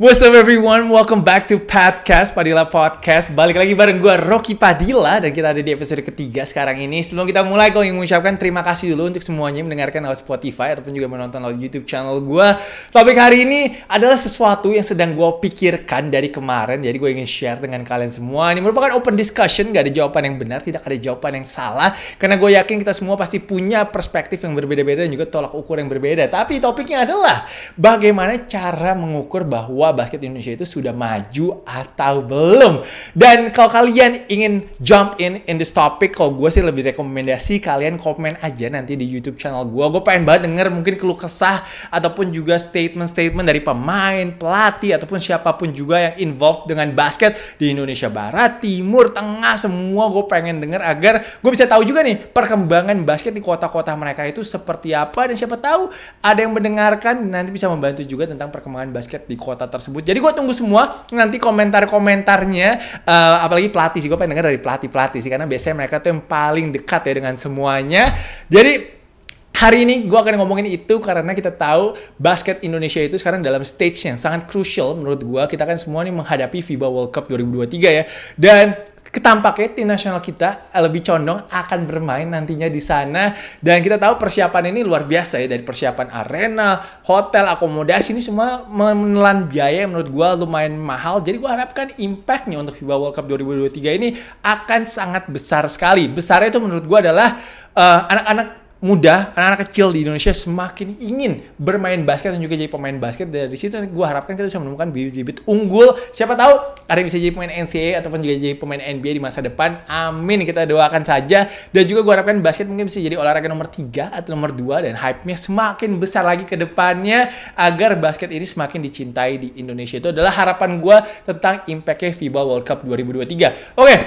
What's up everyone, welcome back to Podcast Padilla Podcast Balik lagi bareng gue Rocky Padilla Dan kita ada di episode ketiga sekarang ini Sebelum kita mulai, gue ingin mengucapkan terima kasih dulu Untuk semuanya mendengarkan lewat Spotify Ataupun juga menonton lewat YouTube channel gue Topik hari ini adalah sesuatu yang sedang gue pikirkan dari kemarin Jadi gue ingin share dengan kalian semua Ini merupakan open discussion, gak ada jawaban yang benar Tidak ada jawaban yang salah Karena gue yakin kita semua pasti punya perspektif yang berbeda-beda Dan juga tolak ukur yang berbeda Tapi topiknya adalah Bagaimana cara mengukur bahwa basket Indonesia itu sudah maju atau belum. Dan kalau kalian ingin jump in in this topic, kalau gue sih lebih rekomendasi kalian komen aja nanti di YouTube channel gue. Gue pengen banget denger mungkin keluh kesah ataupun juga statement-statement dari pemain, pelatih, ataupun siapapun juga yang involved dengan basket di Indonesia Barat, Timur, Tengah, semua gue pengen denger agar gue bisa tahu juga nih perkembangan basket di kota-kota mereka itu seperti apa dan siapa tahu ada yang mendengarkan nanti bisa membantu juga tentang perkembangan basket di kota tersebut. Jadi gue tunggu semua nanti komentar-komentarnya, uh, apalagi pelatih sih gue pengen denger dari pelatih-pelatih sih karena biasanya mereka tuh yang paling dekat ya dengan semuanya. Jadi Hari ini gue akan ngomongin itu karena kita tahu basket Indonesia itu sekarang dalam stage yang sangat crucial menurut gue. Kita kan semua nih menghadapi FIBA World Cup 2023 ya. Dan ketampaknya tim nasional kita eh, lebih condong akan bermain nantinya di sana dan kita tahu persiapan ini luar biasa ya dari persiapan arena, hotel, akomodasi ini semua menelan biaya menurut gue lumayan mahal jadi gue harapkan impactnya untuk FIBA World Cup 2023 ini akan sangat besar sekali besarnya itu menurut gue adalah eh, anak-anak uh, muda, anak-anak kecil di Indonesia semakin ingin bermain basket dan juga jadi pemain basket. Dari situ gue harapkan kita bisa menemukan bibit-bibit unggul. Siapa tahu ada yang bisa jadi pemain NCAA ataupun juga jadi pemain NBA di masa depan. Amin, kita doakan saja. Dan juga gue harapkan basket mungkin bisa jadi olahraga nomor 3 atau nomor 2 dan hype-nya semakin besar lagi ke depannya agar basket ini semakin dicintai di Indonesia. Itu adalah harapan gue tentang impact-nya FIBA World Cup 2023. Oke, okay.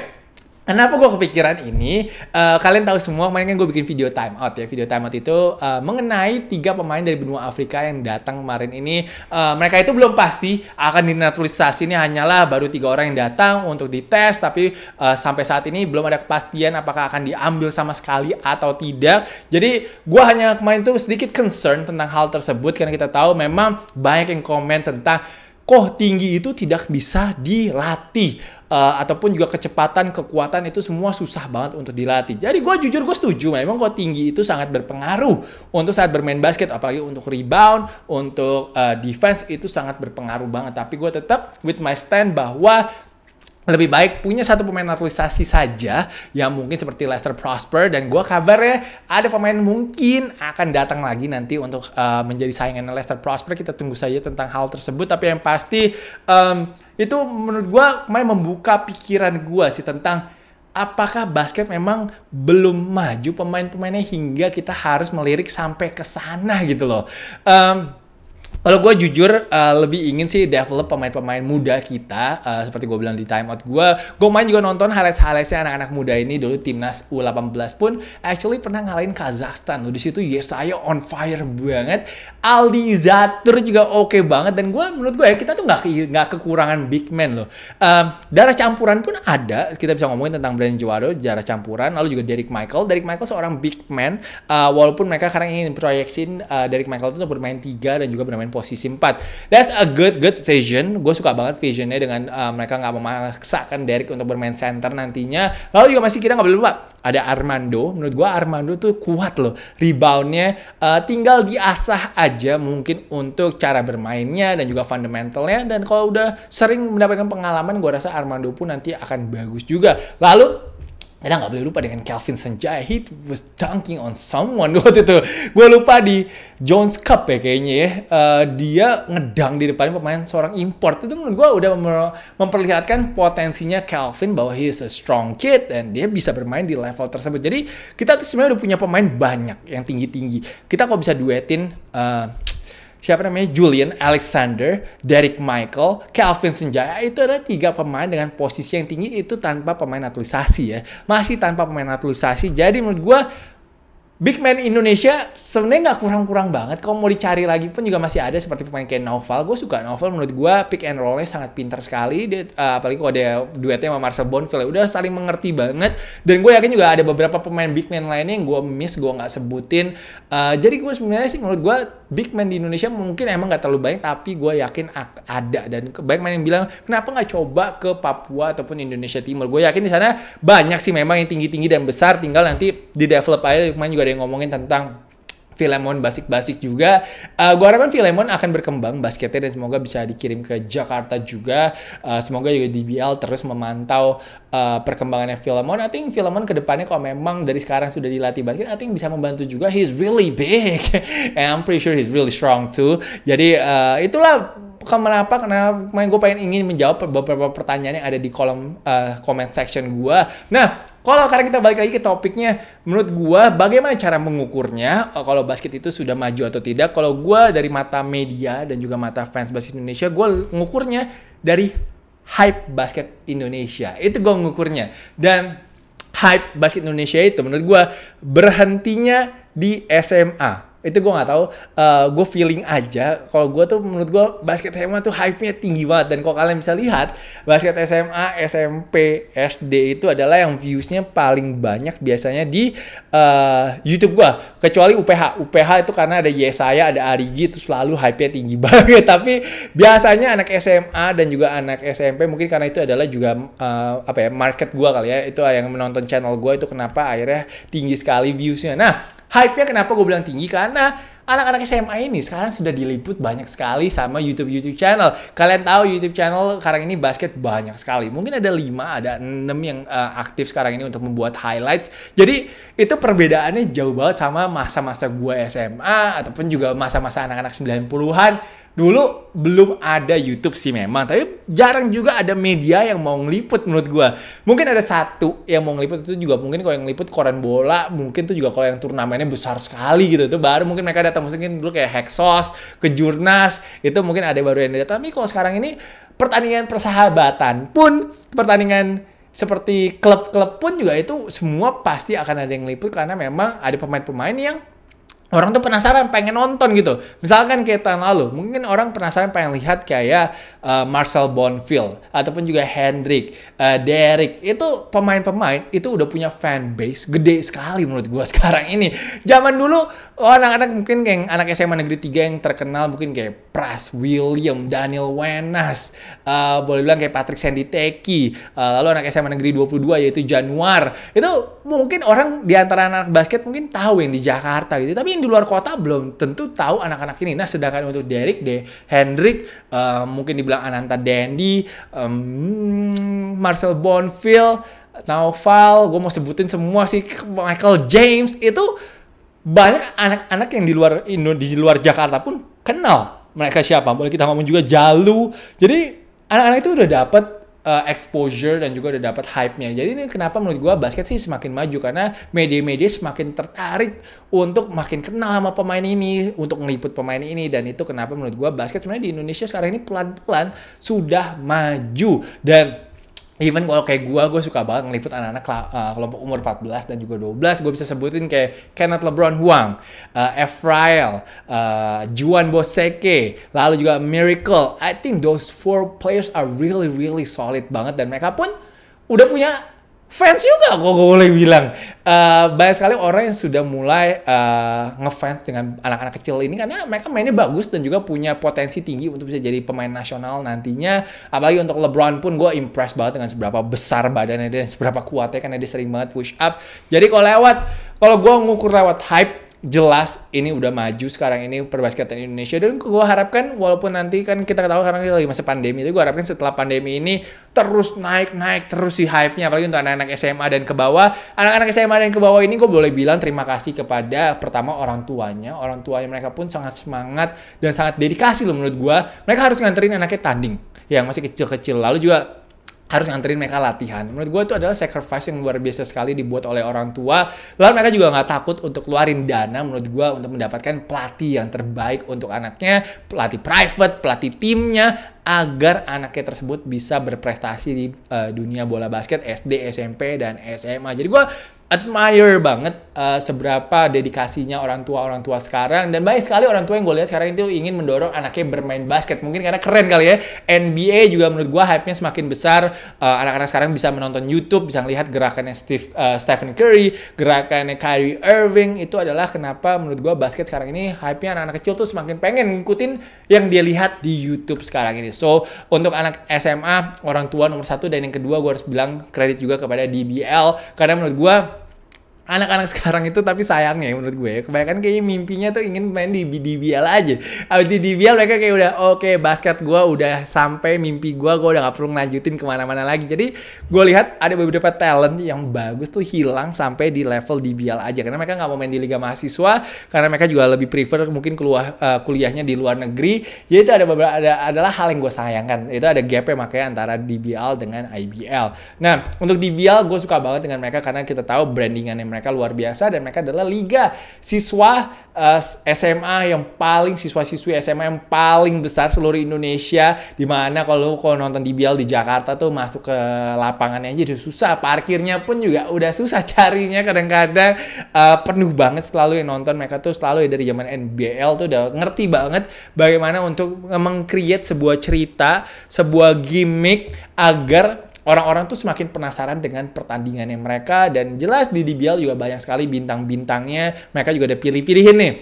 Kenapa gue kepikiran ini? Uh, kalian tahu semua kemarin kan gue bikin video time out ya. Video time out itu uh, mengenai tiga pemain dari benua Afrika yang datang kemarin ini. Uh, mereka itu belum pasti akan dinaturalisasi ini hanyalah baru tiga orang yang datang untuk dites. Tapi uh, sampai saat ini belum ada kepastian apakah akan diambil sama sekali atau tidak. Jadi gue hanya kemarin tuh sedikit concern tentang hal tersebut karena kita tahu memang banyak yang komen tentang Koh tinggi itu tidak bisa dilatih uh, ataupun juga kecepatan, kekuatan itu semua susah banget untuk dilatih. Jadi gue jujur gue setuju, memang kalau tinggi itu sangat berpengaruh untuk saat bermain basket, apalagi untuk rebound, untuk uh, defense itu sangat berpengaruh banget. Tapi gue tetap with my stand bahwa lebih baik punya satu pemain naturalisasi saja yang mungkin seperti Lester Prosper dan gue kabarnya ada pemain mungkin akan datang lagi nanti untuk uh, menjadi saingan Lester Prosper kita tunggu saja tentang hal tersebut tapi yang pasti um, itu menurut gue main membuka pikiran gue sih tentang apakah basket memang belum maju pemain-pemainnya hingga kita harus melirik sampai ke sana gitu loh um, kalau gue jujur uh, lebih ingin sih develop pemain-pemain muda kita uh, seperti gue bilang di timeout gue. Gue main juga nonton highlight-highlightnya anak-anak muda ini dulu timnas U18 pun actually pernah ngalahin Kazakhstan. Loh di situ Yesaya on fire banget. Aldi Zatur juga oke okay banget dan gue menurut gue ya kita tuh nggak nggak kekurangan big man loh. Uh, darah campuran pun ada. Kita bisa ngomongin tentang Brandon Juwado, darah campuran. Lalu juga Derek Michael. Derek Michael seorang big man. Uh, walaupun mereka sekarang ingin proyeksin uh, Derek Michael itu bermain tiga dan juga bermain posisi 4. That's a good good vision. Gue suka banget visionnya dengan uh, mereka nggak memaksakan Derek untuk bermain center nantinya. Lalu juga masih kita nggak boleh lupa ada Armando. Menurut gue Armando tuh kuat loh. Reboundnya uh, tinggal diasah aja mungkin untuk cara bermainnya dan juga fundamentalnya. Dan kalau udah sering mendapatkan pengalaman, gue rasa Armando pun nanti akan bagus juga. Lalu kita nggak boleh lupa dengan Calvin Sanjaya. He was dunking on someone waktu itu. Gue lupa di Jones Cup ya kayaknya ya. Uh, dia ngedang di depan pemain seorang import. Itu menurut gue udah memperlihatkan potensinya Calvin bahwa he is a strong kid. Dan dia bisa bermain di level tersebut. Jadi kita tuh sebenarnya udah punya pemain banyak yang tinggi-tinggi. Kita kok bisa duetin... Uh, siapa namanya Julian Alexander, Derek Michael, Calvin Senjaya itu ada tiga pemain dengan posisi yang tinggi itu tanpa pemain naturalisasi ya. Masih tanpa pemain naturalisasi. Jadi menurut gue big man Indonesia sebenarnya nggak kurang-kurang banget. Kalau mau dicari lagi pun juga masih ada seperti pemain kayak Novel. Gue suka Novel menurut gue pick and rollnya sangat pintar sekali. Dia, uh, apalagi kalau ada duetnya sama Marcel Bonville. Udah saling mengerti banget. Dan gue yakin juga ada beberapa pemain big man lainnya yang gue miss, gue nggak sebutin. Uh, jadi gue sebenarnya sih menurut gue big man di Indonesia mungkin emang nggak terlalu banyak, tapi gue yakin ada. Dan banyak main yang bilang kenapa nggak coba ke Papua ataupun Indonesia Timur. Gue yakin di sana banyak sih memang yang tinggi-tinggi dan besar. Tinggal nanti di develop aja. Main juga ada yang ngomongin tentang Filemon basic-basic juga. Uh, gua harapkan Filemon akan berkembang basketnya dan semoga bisa dikirim ke Jakarta juga. Uh, semoga juga DBL terus memantau uh, perkembangannya Filemon. I think Filemon kedepannya kalau memang dari sekarang sudah dilatih basket, I think bisa membantu juga. He's really big and I'm pretty sure he's really strong too. Jadi uh, itulah kenapa kenapa gue pengen ingin menjawab beberapa pertanyaan yang ada di kolom uh, comment section gue. Nah, kalau sekarang kita balik lagi ke topiknya, menurut gue bagaimana cara mengukurnya eh, kalau basket itu sudah maju atau tidak? Kalau gue dari mata media dan juga mata fans basket Indonesia, gue mengukurnya dari hype basket Indonesia. Itu gue mengukurnya. Dan hype basket Indonesia itu menurut gue berhentinya di SMA itu gue nggak tahu uh, eh, gue feeling aja kalau gue tuh menurut gue basket SMA tuh hype-nya tinggi banget dan kalau kalian bisa lihat basket SMA SMP SD itu adalah yang views-nya paling banyak biasanya di uh, YouTube gue kecuali UPH UPH itu karena ada Yesaya ada Arigi itu selalu hype-nya tinggi banget tapi biasanya anak SMA dan juga anak SMP mungkin karena itu adalah juga uh, apa ya market gue kali ya itu yang menonton channel gue itu kenapa akhirnya tinggi sekali viewsnya nah Hype-nya kenapa gue bilang tinggi? Karena anak-anak SMA ini sekarang sudah diliput banyak sekali sama YouTube-YouTube channel. Kalian tahu YouTube channel sekarang ini basket banyak sekali. Mungkin ada 5, ada 6 yang uh, aktif sekarang ini untuk membuat highlights. Jadi itu perbedaannya jauh banget sama masa-masa gue SMA ataupun juga masa-masa anak-anak 90-an dulu belum ada YouTube sih memang, tapi jarang juga ada media yang mau ngeliput menurut gua. Mungkin ada satu yang mau ngeliput itu juga mungkin kalau yang ngeliput koran bola, mungkin tuh juga kalau yang turnamennya besar sekali gitu. Itu baru mungkin mereka datang mungkin dulu kayak Hexos, Kejurnas, itu mungkin ada baru yang datang. Tapi kalau sekarang ini pertandingan persahabatan pun pertandingan seperti klub-klub pun juga itu semua pasti akan ada yang ngeliput karena memang ada pemain-pemain yang orang tuh penasaran pengen nonton gitu. Misalkan kayak tahun lalu, mungkin orang penasaran pengen lihat kayak uh, Marcel Bonfield ataupun juga Hendrik, uh, eh, Derek. Itu pemain-pemain itu udah punya fan base gede sekali menurut gua sekarang ini. Zaman dulu oh, anak-anak mungkin kayak anak SMA negeri 3 yang terkenal mungkin kayak Pras William, Daniel Wenas, uh, boleh bilang kayak Patrick Teki. uh, lalu anak SMA negeri 22 yaitu Januar. Itu mungkin orang di antara anak basket mungkin tahu yang di Jakarta gitu. Tapi di luar kota belum tentu tahu anak-anak ini. Nah, sedangkan untuk Derek De Hendrik, uh, mungkin dibilang Ananta Dandy, um, Marcel Bonfil Naufal, gue mau sebutin semua sih Michael James itu banyak anak-anak yang di luar Indo di luar Jakarta pun kenal mereka siapa. Boleh kita ngomong juga Jalu. Jadi anak-anak itu udah dapet uh, exposure dan juga udah dapat hype-nya. Jadi ini kenapa menurut gua basket sih semakin maju karena media-media semakin tertarik untuk makin kenal sama pemain ini, untuk ngeliput pemain ini dan itu kenapa menurut gua basket sebenarnya di Indonesia sekarang ini pelan-pelan sudah maju dan even kalau kayak gue, gue suka banget ngeliput anak-anak uh, kelompok umur 14 dan juga 12. Gue bisa sebutin kayak Kenneth LeBron Huang, uh, uh, Juan Boseke, lalu juga Miracle. I think those four players are really really solid banget dan mereka pun udah punya fans juga kok gue boleh bilang uh, banyak sekali orang yang sudah mulai uh, ngefans dengan anak-anak kecil ini karena mereka mainnya bagus dan juga punya potensi tinggi untuk bisa jadi pemain nasional nantinya apalagi untuk LeBron pun gue impressed banget dengan seberapa besar badannya dan seberapa kuatnya karena dia sering banget push up jadi kalau lewat kalau gue ngukur lewat hype jelas ini udah maju sekarang ini perbasketan Indonesia dan gue harapkan walaupun nanti kan kita tahu karena kita lagi masa pandemi itu gue harapkan setelah pandemi ini terus naik naik terus si hype nya apalagi untuk anak-anak SMA dan ke bawah anak-anak SMA dan ke bawah ini gue boleh bilang terima kasih kepada pertama orang tuanya orang tuanya mereka pun sangat semangat dan sangat dedikasi loh menurut gue mereka harus nganterin anaknya tanding yang masih kecil-kecil lalu juga harus nganterin mereka latihan. Menurut gue itu adalah sacrifice yang luar biasa sekali dibuat oleh orang tua. Lalu mereka juga nggak takut untuk keluarin dana menurut gue untuk mendapatkan pelatih yang terbaik untuk anaknya, pelatih private, pelatih timnya, agar anaknya tersebut bisa berprestasi di uh, dunia bola basket SD, SMP, dan SMA. Jadi gue admire banget uh, seberapa dedikasinya orang tua orang tua sekarang dan banyak sekali orang tua yang gue lihat sekarang itu ingin mendorong anaknya bermain basket mungkin karena keren kali ya NBA juga menurut gue hype-nya semakin besar anak eh, anak-anak sekarang bisa menonton YouTube bisa lihat gerakannya Steve, uh, Stephen Curry gerakannya Kyrie Irving itu adalah kenapa menurut gue basket sekarang ini hype-nya anak-anak kecil tuh semakin pengen ngikutin yang dia lihat di YouTube sekarang ini so untuk anak SMA orang tua nomor satu dan yang kedua gue harus bilang kredit juga kepada DBL karena menurut gue anak-anak sekarang itu tapi sayangnya menurut gue kebanyakan kayak mimpinya tuh ingin main di DBL aja Abis di DBL mereka kayak udah oke okay, basket gue udah sampai mimpi gue gue udah gak perlu ngelanjutin kemana-mana lagi jadi gue lihat ada beberapa talent yang bagus tuh hilang sampai di level DBL aja karena mereka nggak mau main di liga mahasiswa karena mereka juga lebih prefer mungkin keluar uh, eh, kuliahnya di luar negeri jadi itu ada beberapa ada adalah hal yang gue sayangkan itu ada gap ya makanya antara DBL dengan IBL nah untuk DBL gue suka banget dengan mereka karena kita tahu brandingannya mereka luar biasa dan mereka adalah liga siswa uh, eh, SMA yang paling siswa-siswi SMA yang paling besar seluruh Indonesia di mana kalau kalau nonton DBL di Jakarta tuh masuk ke lapangannya aja udah susah parkirnya pun juga udah susah carinya kadang-kadang uh, penuh banget selalu yang nonton mereka tuh selalu ya dari zaman NBL tuh udah ngerti banget bagaimana untuk meng-create sebuah cerita sebuah gimmick agar orang-orang tuh semakin penasaran dengan pertandingannya mereka dan jelas di DBL juga banyak sekali bintang-bintangnya mereka juga ada pilih-pilihin nih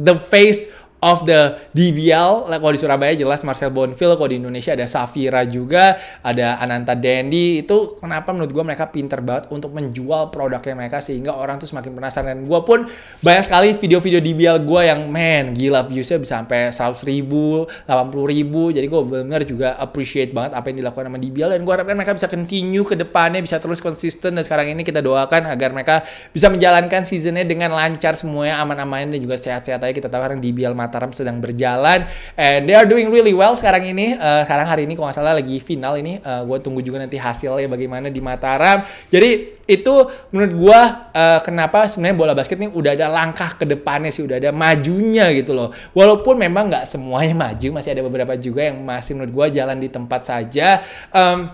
the face of the DBL. Kalau di Surabaya jelas Marcel Bonfil, kalau di Indonesia ada Safira juga, ada Ananta Dendi. Itu kenapa menurut gue mereka pinter banget untuk menjual produknya mereka sehingga orang tuh semakin penasaran. Dan gue pun banyak sekali video-video DBL gue yang man gila viewsnya bisa sampai 100 ribu, 80 ribu. Jadi gue bener-bener juga appreciate banget apa yang dilakukan sama DBL dan gue harapkan mereka bisa continue ke depannya bisa terus konsisten dan sekarang ini kita doakan agar mereka bisa menjalankan seasonnya dengan lancar semuanya aman-aman dan juga sehat-sehat aja kita tahu sekarang DBL mata Mataram sedang berjalan and they are doing really well sekarang ini uh, sekarang hari ini kalau nggak salah lagi final ini uh, eh, gue tunggu juga nanti hasilnya bagaimana di Mataram jadi itu menurut gue uh, kenapa sebenarnya bola basket ini udah ada langkah ke depannya sih udah ada majunya gitu loh walaupun memang nggak semuanya maju masih ada beberapa juga yang masih menurut gue jalan di tempat saja um,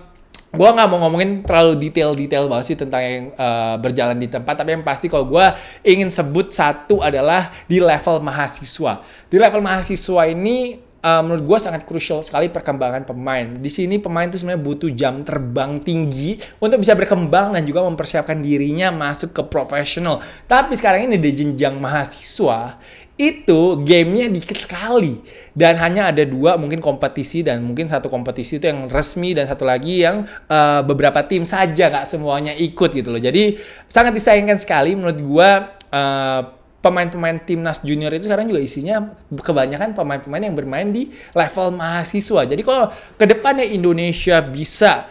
gue nggak mau ngomongin terlalu detail-detail banget sih tentang yang uh, berjalan di tempat tapi yang pasti kalau gue ingin sebut satu adalah di level mahasiswa di level mahasiswa ini uh, menurut gue sangat krusial sekali perkembangan pemain di sini pemain itu sebenarnya butuh jam terbang tinggi untuk bisa berkembang dan juga mempersiapkan dirinya masuk ke profesional tapi sekarang ini di jenjang mahasiswa itu gamenya dikit sekali dan hanya ada dua mungkin kompetisi dan mungkin satu kompetisi itu yang resmi dan satu lagi yang uh, beberapa tim saja nggak semuanya ikut gitu loh jadi sangat disayangkan sekali menurut gua uh, pemain-pemain timnas junior itu sekarang juga isinya kebanyakan pemain-pemain yang bermain di level mahasiswa jadi kalau kedepannya Indonesia bisa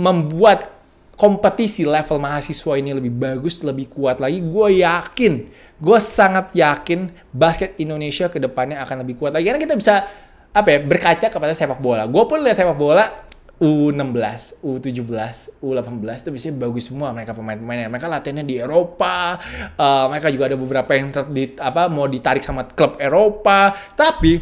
membuat kompetisi level mahasiswa ini lebih bagus, lebih kuat lagi, gue yakin, gue sangat yakin basket Indonesia ke depannya akan lebih kuat lagi. Karena kita bisa apa ya, berkaca kepada sepak bola. Gue pun lihat sepak bola U16, U17, U18 itu biasanya bagus semua mereka pemain-pemainnya. Mereka latihannya di Eropa, uh, mereka juga ada beberapa yang ter, di, apa mau ditarik sama klub Eropa. Tapi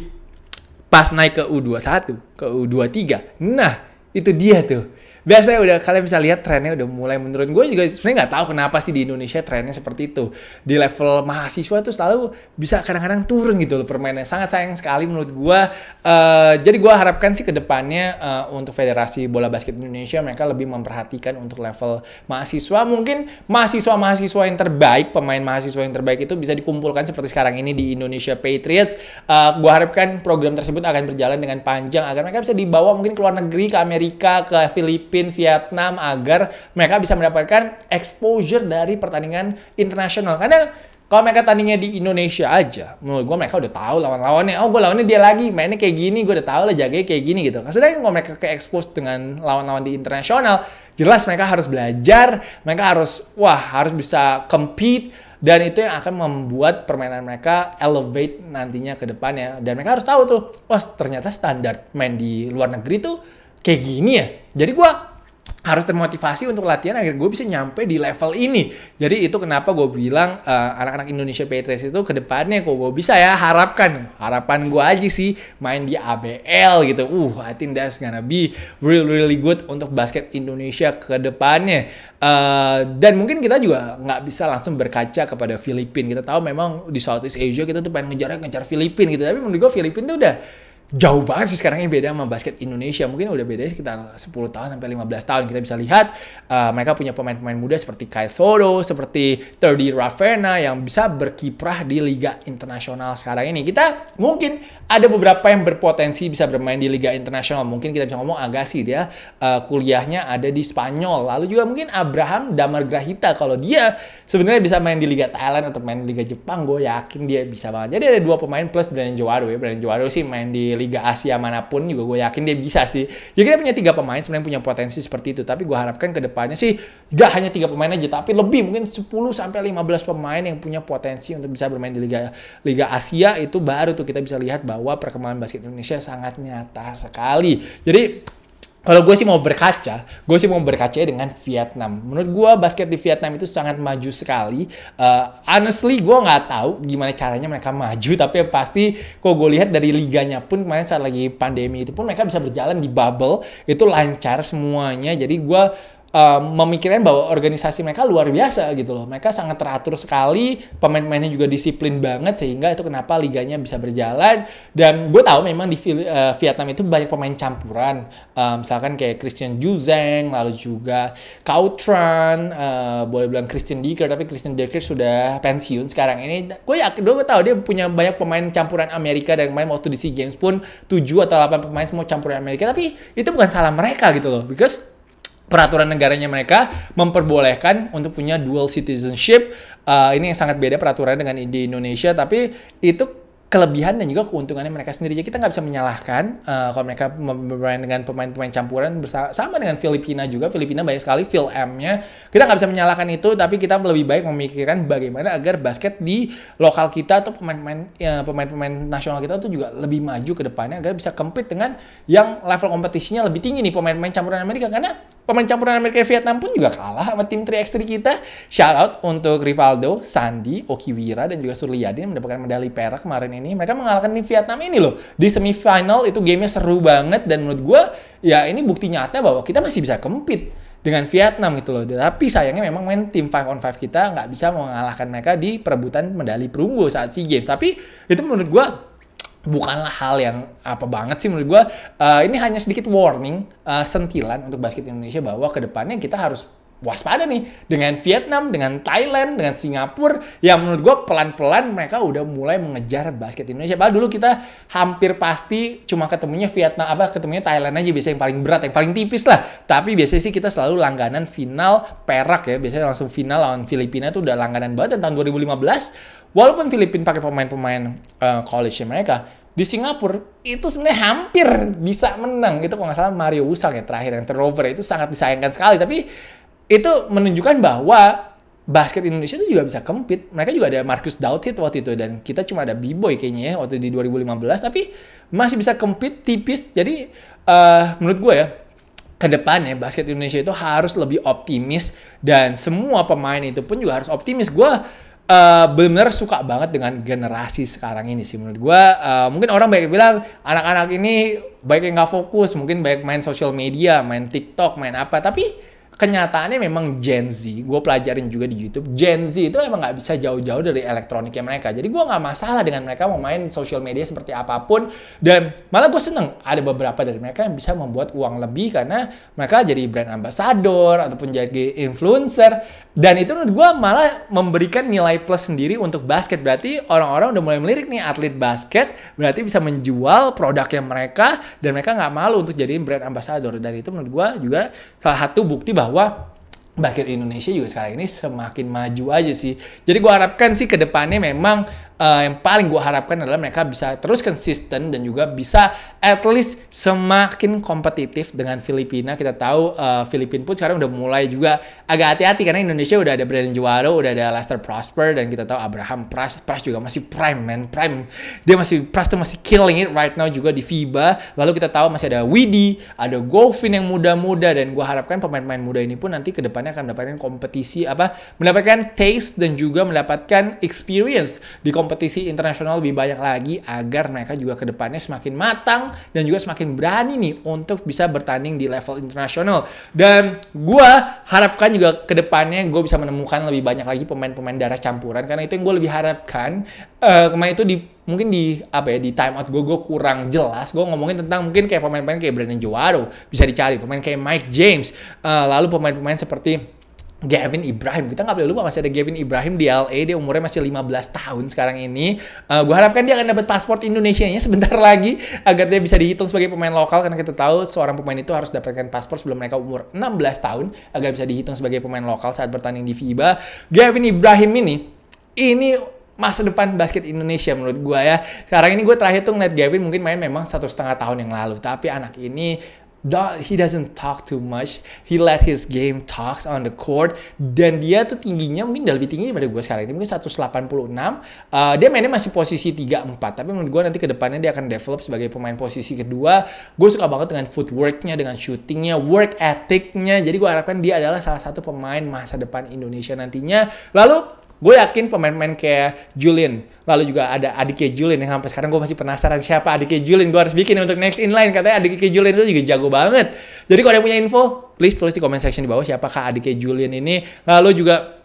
pas naik ke U21, ke U23, nah itu dia tuh biasanya udah kalian bisa lihat trennya udah mulai menurun. Gue juga sebenarnya nggak tahu kenapa sih di Indonesia trennya seperti itu. Di level mahasiswa tuh selalu bisa kadang-kadang turun gitu loh permainnya. Sangat sayang sekali menurut gue. Uh, jadi gue harapkan sih kedepannya uh, eh, untuk Federasi Bola Basket Indonesia mereka lebih memperhatikan untuk level mahasiswa. Mungkin mahasiswa-mahasiswa yang terbaik, pemain mahasiswa yang terbaik itu bisa dikumpulkan seperti sekarang ini di Indonesia Patriots. Uh, eh, gue harapkan program tersebut akan berjalan dengan panjang agar mereka bisa dibawa mungkin ke luar negeri, ke Amerika, ke Filipina Filipina, Vietnam agar mereka bisa mendapatkan exposure dari pertandingan internasional. Karena kalau mereka tandingnya di Indonesia aja, menurut gue mereka udah tahu lawan-lawannya. Oh, gue lawannya dia lagi, mainnya kayak gini, gue udah tahu lah jaganya kayak gini gitu. Sedangkan kalau mereka ke expose dengan lawan-lawan di internasional, jelas mereka harus belajar, mereka harus wah harus bisa compete dan itu yang akan membuat permainan mereka elevate nantinya ke depannya. Dan mereka harus tahu tuh, wah ternyata standar main di luar negeri tuh kayak gini ya. Jadi gue harus termotivasi untuk latihan agar gue bisa nyampe di level ini. Jadi itu kenapa gue bilang anak eh, anak-anak Indonesia Patriots itu kedepannya kok gue bisa ya harapkan harapan gue aja sih main di ABL gitu. Uh, I think that's gonna be really really good untuk basket Indonesia kedepannya. Uh, eh, dan mungkin kita juga nggak bisa langsung berkaca kepada Filipina. Kita tahu memang di Southeast Asia kita tuh pengen ngejar ngejar Filipina gitu. Tapi menurut gue Filipina tuh udah jauh banget sih sekarang ini beda sama basket Indonesia. Mungkin udah sih sekitar 10 tahun sampai 15 tahun. Kita bisa lihat uh, mereka punya pemain-pemain muda seperti Kai Sodo, seperti Terdi Ravena yang bisa berkiprah di liga internasional sekarang ini. Kita mungkin ada beberapa yang berpotensi bisa bermain di liga internasional. Mungkin kita bisa ngomong agak sih ya, eh, dia uh, kuliahnya ada di Spanyol. Lalu juga mungkin Abraham Damar Grahita kalau dia sebenarnya bisa main di liga Thailand atau main di liga Jepang, gue yakin dia bisa banget. Jadi ada dua pemain plus Brandon Joaro ya. Brandon Joaro sih main di Liga Asia manapun juga gue yakin dia bisa sih. Jadi ya, kita punya tiga pemain sebenarnya punya potensi seperti itu. Tapi gue harapkan ke depannya sih gak hanya tiga pemain aja, tapi lebih mungkin 10 sampai 15 pemain yang punya potensi untuk bisa bermain di Liga Liga Asia itu baru tuh kita bisa lihat bahwa perkembangan basket Indonesia sangat nyata sekali. Jadi kalau gue sih mau berkaca, gue sih mau berkaca dengan Vietnam. Menurut gue basket di Vietnam itu sangat maju sekali. Uh, honestly, gue nggak tahu gimana caranya mereka maju, tapi yang pasti kok gue lihat dari liganya pun kemarin saat lagi pandemi itu pun mereka bisa berjalan di bubble, itu lancar semuanya. Jadi gue uh, memikirkan bahwa organisasi mereka luar biasa gitu loh. Mereka sangat teratur sekali, pemain-pemainnya juga disiplin banget sehingga itu kenapa liganya bisa berjalan. Dan gue tahu memang di uh, Vietnam itu banyak pemain campuran, uh, misalkan kayak Christian Juzeng, lalu juga Kautran, uh, eh, boleh bilang Christian Dicker, tapi Christian Dicker sudah pensiun sekarang ini. Gue yakin, gue tahu dia punya banyak pemain campuran Amerika dan main waktu di SEA Games pun 7 atau 8 pemain semua campuran Amerika, tapi itu bukan salah mereka gitu loh, because peraturan negaranya mereka memperbolehkan untuk punya dual citizenship. Uh, ini yang sangat beda peraturan dengan di Indonesia, tapi itu kelebihan dan juga keuntungannya mereka sendiri. Jadi kita nggak bisa menyalahkan uh, kalau mereka bermain dengan pemain-pemain campuran bersama, sama dengan Filipina juga. Filipina banyak sekali Phil M-nya. Kita nggak bisa menyalahkan itu, tapi kita lebih baik memikirkan bagaimana agar basket di lokal kita atau pemain-pemain pemain eh, pemain-pemain nasional kita itu juga lebih maju ke depannya agar bisa compete dengan yang level kompetisinya lebih tinggi nih pemain-pemain campuran Amerika karena pemain campuran Amerika Vietnam pun juga kalah sama tim 3x3 kita. Shout out untuk Rivaldo, Sandi, Okiwira, dan juga Suryadin mendapatkan medali perak kemarin ini. Mereka mengalahkan tim Vietnam ini loh. Di semifinal itu gamenya seru banget dan menurut gue ya ini bukti nyata bahwa kita masih bisa kempit dengan Vietnam gitu loh. Tapi sayangnya memang main tim 5 on 5 kita nggak bisa mengalahkan mereka di perebutan medali perunggu saat SEA Games. Tapi itu menurut gue bukanlah hal yang apa banget sih menurut gue. Uh, ini hanya sedikit warning, uh, sentilan untuk basket Indonesia bahwa kedepannya kita harus waspada nih dengan Vietnam, dengan Thailand, dengan Singapura yang menurut gue pelan-pelan mereka udah mulai mengejar basket Indonesia. Padahal dulu kita hampir pasti cuma ketemunya Vietnam apa ketemunya Thailand aja biasanya yang paling berat, yang paling tipis lah. Tapi biasanya sih kita selalu langganan final perak ya. Biasanya langsung final lawan Filipina itu udah langganan banget dan tahun 2015 walaupun Filipina pakai pemain-pemain uh, eh, college mereka di Singapura itu sebenarnya hampir bisa menang itu kalau nggak salah Mario Usang ya terakhir yang terover itu sangat disayangkan sekali tapi itu menunjukkan bahwa basket Indonesia itu juga bisa kempit. Mereka juga ada Marcus Douthit waktu itu dan kita cuma ada B-boy kayaknya ya waktu di 2015 tapi masih bisa kempit tipis. Jadi uh, menurut gue ya ke depannya basket Indonesia itu harus lebih optimis dan semua pemain itu pun juga harus optimis. Gue uh, benar-benar suka banget dengan generasi sekarang ini sih menurut gue. Uh, mungkin orang banyak bilang anak-anak ini baik yang gak fokus, mungkin banyak main sosial media, main TikTok, main apa. Tapi kenyataannya memang Gen Z, gue pelajarin juga di YouTube, Gen Z itu emang nggak bisa jauh-jauh dari elektroniknya mereka. Jadi gue nggak masalah dengan mereka mau main social media seperti apapun. Dan malah gue seneng ada beberapa dari mereka yang bisa membuat uang lebih karena mereka jadi brand ambassador ataupun jadi influencer. Dan itu menurut gue malah memberikan nilai plus sendiri untuk basket. Berarti orang-orang udah mulai melirik nih atlet basket, berarti bisa menjual produknya mereka dan mereka nggak malu untuk jadi brand ambassador. Dan itu menurut gue juga salah satu bukti bahwa basket Indonesia juga sekarang ini semakin maju aja sih. Jadi gue harapkan sih kedepannya memang uh, yang paling gue harapkan adalah mereka bisa terus konsisten dan juga bisa at least semakin kompetitif dengan Filipina. Kita tahu uh, Filipina pun sekarang udah mulai juga agak hati-hati karena Indonesia udah ada Brandon Juaro, udah ada Lester Prosper dan kita tahu Abraham Pras Pras juga masih prime man, prime. Dia masih Pras tuh masih killing it right now juga di FIBA. Lalu kita tahu masih ada Widi, ada Govin yang muda-muda dan gue harapkan pemain-pemain muda ini pun nanti kedepannya akan mendapatkan kompetisi apa mendapatkan taste dan juga mendapatkan experience di kompetisi kompetisi internasional lebih banyak lagi agar mereka juga kedepannya semakin matang dan juga semakin berani nih untuk bisa bertanding di level internasional. Dan gue harapkan juga kedepannya gue bisa menemukan lebih banyak lagi pemain-pemain darah campuran karena itu yang gue lebih harapkan uh, kemarin itu di mungkin di apa ya di time out gue gue kurang jelas gue ngomongin tentang mungkin kayak pemain-pemain kayak Brandon Joaro bisa dicari pemain kayak Mike James uh, lalu pemain-pemain seperti Gavin Ibrahim. Kita nggak boleh lupa masih ada Gavin Ibrahim di LA. Dia umurnya masih 15 tahun sekarang ini. Uh, eh, gue harapkan dia akan dapat paspor Indonesia-nya sebentar lagi agar dia bisa dihitung sebagai pemain lokal karena kita tahu seorang pemain itu harus dapatkan paspor sebelum mereka umur 16 tahun agar bisa dihitung sebagai pemain lokal saat bertanding di FIBA. Gavin Ibrahim ini ini masa depan basket Indonesia menurut gue ya. Sekarang ini gue terakhir tuh ngeliat Gavin mungkin main memang satu setengah tahun yang lalu. Tapi anak ini he doesn't talk too much. He let his game talks on the court. Dan dia tuh tingginya mungkin udah lebih tinggi daripada gue sekarang. Ini mungkin 186. Uh, dia mainnya masih posisi 3-4. Tapi menurut gue nanti kedepannya dia akan develop sebagai pemain posisi kedua. Gue suka banget dengan footworknya, dengan shootingnya, work ethicnya. Jadi gue harapkan dia adalah salah satu pemain masa depan Indonesia nantinya. Lalu Gue yakin pemain-pemain kayak Julian lalu juga ada adiknya Julian yang sampai sekarang gue masih penasaran siapa adiknya Julian Gue harus bikin untuk next in line Katanya adiknya Julian itu juga jago banget. Jadi kalau ada yang punya info, please tulis di comment section di bawah siapakah adiknya Julian ini. Lalu juga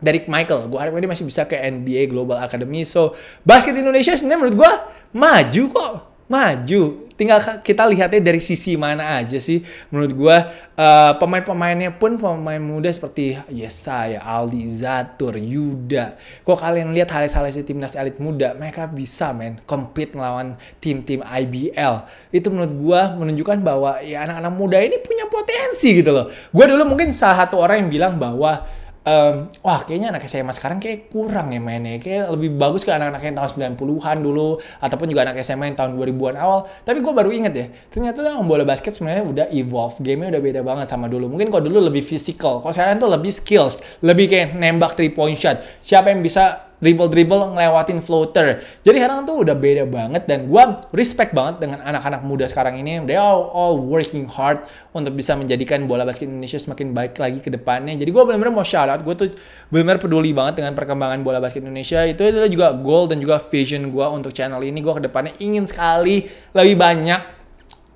dari Michael. Gue harap dia masih bisa ke NBA Global Academy. So, basket Indonesia sebenarnya menurut gue maju kok. Maju tinggal kita lihatnya dari sisi mana aja sih menurut gue uh, pemain-pemainnya pun pemain muda seperti Yesaya, Aldi, Zatur, Yuda. Kok kalian lihat hal-hal si timnas elit muda, mereka bisa men compete melawan tim-tim IBL. Itu menurut gue menunjukkan bahwa ya anak-anak muda ini punya potensi gitu loh. Gue dulu mungkin salah satu orang yang bilang bahwa um, wah kayaknya anak SMA sekarang kayak kurang ya mainnya. Kayak lebih bagus ke anak-anak yang tahun 90-an dulu, ataupun juga anak SMA yang tahun 2000-an awal. Tapi gue baru inget ya, ternyata yang bola basket sebenarnya udah evolve. Gamenya udah beda banget sama dulu. Mungkin kalau dulu lebih physical, kalau sekarang tuh lebih skills. Lebih kayak nembak 3 point shot. Siapa yang bisa dribble-dribble ngelewatin floater. Jadi sekarang tuh udah beda banget dan gue respect banget dengan anak-anak muda sekarang ini. They all, all working hard untuk bisa menjadikan bola basket Indonesia semakin baik lagi ke depannya. Jadi gue benar-benar mau shout out, gue tuh benar-benar peduli banget dengan perkembangan bola basket Indonesia. Itu adalah juga goal dan juga vision gue untuk channel ini. Gue ke depannya ingin sekali lebih banyak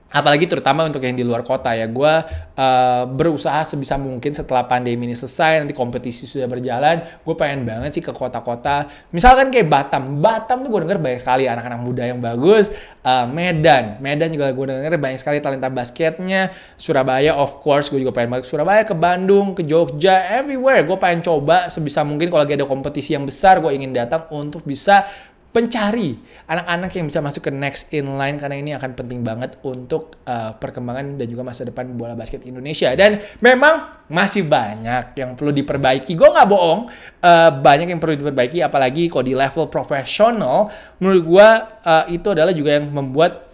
apalagi terutama untuk yang di luar kota ya gue uh, berusaha sebisa mungkin setelah pandemi ini selesai nanti kompetisi sudah berjalan gue pengen banget sih ke kota-kota misalkan kayak Batam Batam tuh gue denger banyak sekali anak-anak muda yang bagus uh, Medan Medan juga gue denger banyak sekali talenta basketnya Surabaya of course gue juga pengen balik Surabaya ke Bandung ke Jogja everywhere gue pengen coba sebisa mungkin kalau lagi ada kompetisi yang besar gue ingin datang untuk bisa pencari anak-anak yang bisa masuk ke next in line karena ini akan penting banget untuk uh, perkembangan dan juga masa depan bola basket Indonesia dan memang masih banyak yang perlu diperbaiki gue nggak bohong uh, banyak yang perlu diperbaiki apalagi kalau di level profesional menurut gue uh, itu adalah juga yang membuat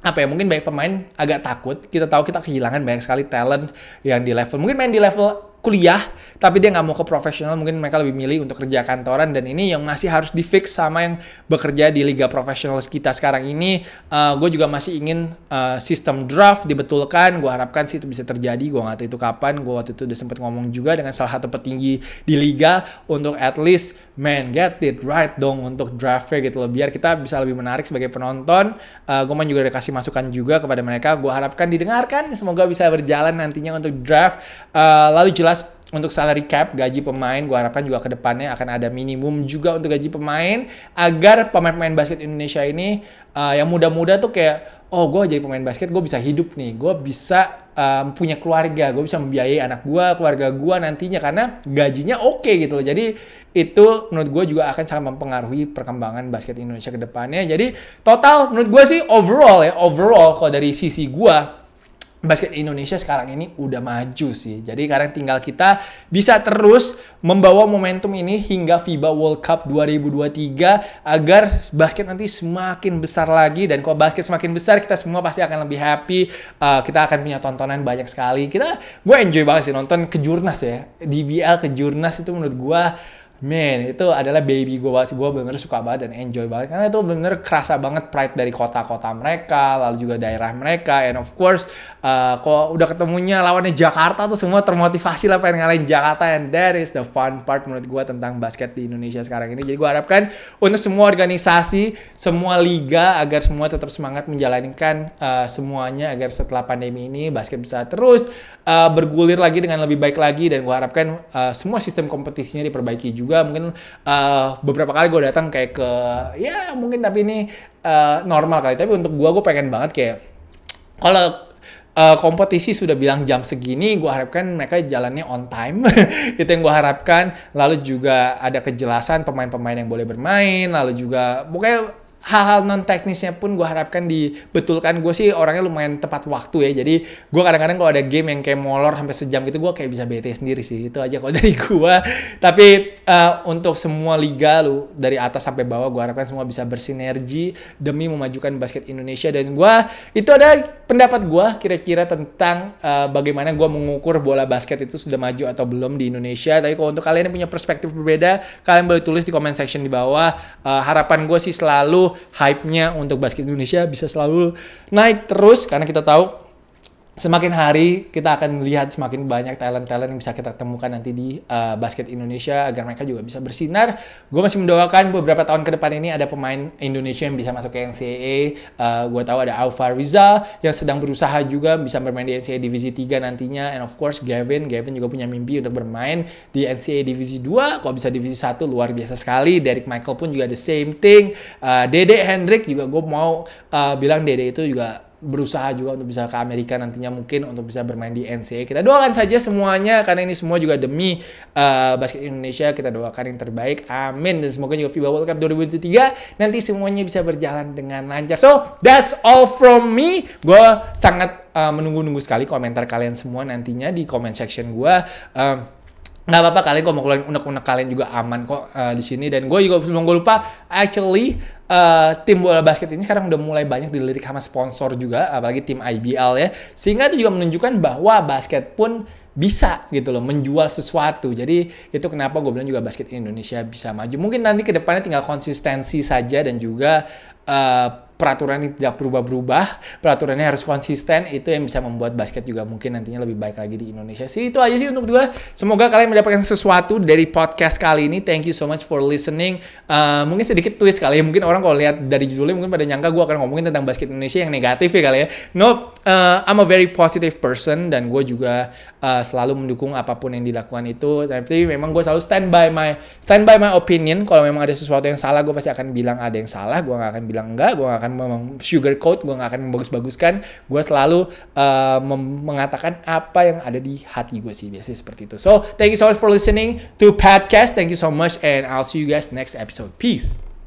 apa ya mungkin banyak pemain agak takut kita tahu kita kehilangan banyak sekali talent yang di level mungkin main di level kuliah tapi dia nggak mau ke profesional mungkin mereka lebih milih untuk kerja kantoran dan ini yang masih harus di fix sama yang bekerja di liga profesional kita sekarang ini uh, eh, gue juga masih ingin uh, sistem draft dibetulkan gue harapkan sih itu bisa terjadi gue nggak tahu itu kapan gue waktu itu udah sempat ngomong juga dengan salah satu petinggi di liga untuk at least man get it right dong untuk draftnya gitu loh biar kita bisa lebih menarik sebagai penonton uh, eh, gue juga udah kasih masukan juga kepada mereka gue harapkan didengarkan semoga bisa berjalan nantinya untuk draft uh, lalu jelas untuk salary cap gaji pemain gue harapkan juga ke depannya akan ada minimum juga untuk gaji pemain agar pemain-pemain basket Indonesia ini uh, yang muda-muda tuh kayak oh gue jadi pemain basket gue bisa hidup nih gue bisa um, punya keluarga gue bisa membiayai anak gue keluarga gue nantinya karena gajinya oke okay gitu loh jadi itu menurut gue juga akan sangat mempengaruhi perkembangan basket Indonesia ke depannya jadi total menurut gue sih overall ya overall kalau dari sisi gue basket Indonesia sekarang ini udah maju sih. Jadi sekarang tinggal kita bisa terus membawa momentum ini hingga FIBA World Cup 2023 agar basket nanti semakin besar lagi dan kalau basket semakin besar kita semua pasti akan lebih happy. Uh, kita akan punya tontonan banyak sekali. Kita gue enjoy banget sih nonton kejurnas ya. DBL kejurnas itu menurut gue Man, itu adalah baby gue banget sih. Gue bener suka banget dan enjoy banget. Karena itu bener kerasa banget pride dari kota-kota mereka, lalu juga daerah mereka. And of course, uh, kok udah ketemunya lawannya Jakarta tuh semua termotivasi lah pengen ngalahin Jakarta. And that is the fun part menurut gue tentang basket di Indonesia sekarang ini. Jadi gue harapkan untuk semua organisasi, semua liga, agar semua tetap semangat menjalankan uh, semuanya. Agar setelah pandemi ini, basket bisa terus uh, bergulir lagi dengan lebih baik lagi. Dan gue harapkan uh, semua sistem kompetisinya diperbaiki juga juga mungkin uh, beberapa kali gue datang kayak ke ya mungkin tapi ini uh, normal kali tapi untuk gue gue pengen banget kayak kalau uh, kompetisi sudah bilang jam segini, gue harapkan mereka jalannya on time. itu yang gue harapkan. Lalu juga ada kejelasan pemain-pemain yang boleh bermain. Lalu juga pokoknya hal-hal non teknisnya pun gue harapkan dibetulkan gue sih orangnya lumayan tepat waktu ya jadi gue kadang-kadang kalau ada game yang kayak molor sampai sejam gitu gue kayak bisa bete sendiri sih itu aja kalau dari gue tapi uh, untuk semua liga lu dari atas sampai bawah gue harapkan semua bisa bersinergi demi memajukan basket Indonesia dan gue itu ada pendapat gue kira-kira tentang uh, bagaimana gue mengukur bola basket itu sudah maju atau belum di Indonesia tapi kalau untuk kalian yang punya perspektif berbeda kalian boleh tulis di comment section di bawah uh, harapan gue sih selalu hype-nya untuk basket Indonesia bisa selalu naik terus karena kita tahu semakin hari kita akan melihat semakin banyak talent-talent yang bisa kita temukan nanti di uh, basket Indonesia agar mereka juga bisa bersinar. Gue masih mendoakan beberapa tahun ke depan ini ada pemain Indonesia yang bisa masuk ke NCAA. Uh, eh, gue tahu ada Alfa Riza yang sedang berusaha juga bisa bermain di NCAA Divisi 3 nantinya. And of course Gavin, Gavin juga punya mimpi untuk bermain di NCAA Divisi 2. Kalau bisa Divisi 1 luar biasa sekali. Derek Michael pun juga the same thing. Uh, Dede Hendrik juga gue mau uh, bilang Dede itu juga berusaha juga untuk bisa ke Amerika nantinya mungkin untuk bisa bermain di NCAA. Kita doakan saja semuanya karena ini semua juga demi uh, basket Indonesia. Kita doakan yang terbaik. Amin dan semoga juga FIBA World Cup 2023 nanti semuanya bisa berjalan dengan lancar. So, that's all from me. Gue sangat uh, menunggu-nunggu sekali komentar kalian semua nantinya di comment section gue. Um, nggak apa-apa kalian kok mau keluarin unek-unek kalian juga aman kok uh, di sini dan gue juga belum gue lupa actually uh, tim bola basket ini sekarang udah mulai banyak dilirik sama sponsor juga apalagi tim IBL ya sehingga itu juga menunjukkan bahwa basket pun bisa gitu loh menjual sesuatu jadi itu kenapa gue bilang juga basket Indonesia bisa maju mungkin nanti kedepannya tinggal konsistensi saja dan juga uh, peraturan ini tidak berubah-berubah, peraturannya harus konsisten, itu yang bisa membuat basket juga mungkin nantinya lebih baik lagi di Indonesia. Sih itu aja sih untuk dua. Semoga kalian mendapatkan sesuatu dari podcast kali ini. Thank you so much for listening. Uh, mungkin sedikit twist kali ya. Mungkin orang kalau lihat dari judulnya mungkin pada nyangka gue akan ngomongin tentang basket Indonesia yang negatif ya kali ya. No, uh, eh, I'm a very positive person dan gue juga uh, selalu mendukung apapun yang dilakukan itu. Tapi memang gue selalu stand by my stand by my opinion. Kalau memang ada sesuatu yang salah, gue pasti akan bilang ada yang salah. Gue gak akan bilang enggak. Gue gak akan akan sugar coat, gue gak akan membagus-baguskan. Gue selalu uh, mengatakan apa yang ada di hati gue sih biasanya seperti itu. So thank you so much for listening to podcast. Thank you so much and I'll see you guys next episode. Peace.